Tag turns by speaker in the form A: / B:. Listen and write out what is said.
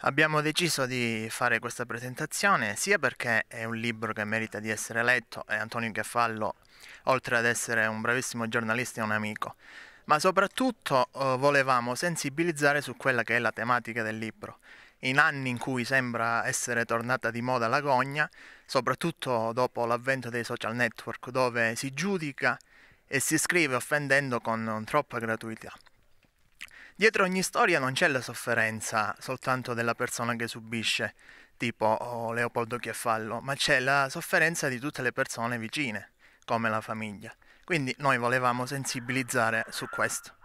A: Abbiamo deciso di fare questa presentazione sia perché è un libro che merita di essere letto e Antonio Caffallo, oltre ad essere un bravissimo giornalista, è un amico, ma soprattutto eh, volevamo sensibilizzare su quella che è la tematica del libro. In anni in cui sembra essere tornata di moda l'agonia, soprattutto dopo l'avvento dei social network dove si giudica e si scrive offendendo con troppa gratuità. Dietro ogni storia non c'è la sofferenza soltanto della persona che subisce, tipo oh, Leopoldo Chieffallo, ma c'è la sofferenza di tutte le persone vicine, come la famiglia. Quindi noi volevamo sensibilizzare su questo.